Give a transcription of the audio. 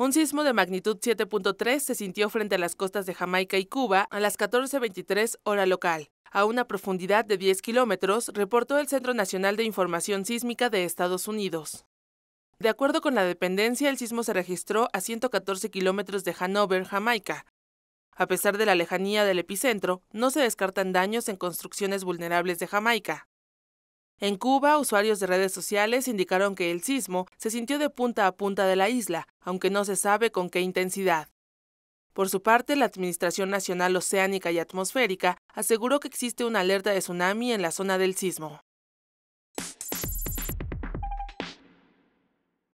Un sismo de magnitud 7.3 se sintió frente a las costas de Jamaica y Cuba a las 14.23 hora local. A una profundidad de 10 kilómetros, reportó el Centro Nacional de Información Sísmica de Estados Unidos. De acuerdo con la dependencia, el sismo se registró a 114 kilómetros de Hanover, Jamaica. A pesar de la lejanía del epicentro, no se descartan daños en construcciones vulnerables de Jamaica. En Cuba, usuarios de redes sociales indicaron que el sismo se sintió de punta a punta de la isla, aunque no se sabe con qué intensidad. Por su parte, la Administración Nacional Oceánica y Atmosférica aseguró que existe una alerta de tsunami en la zona del sismo.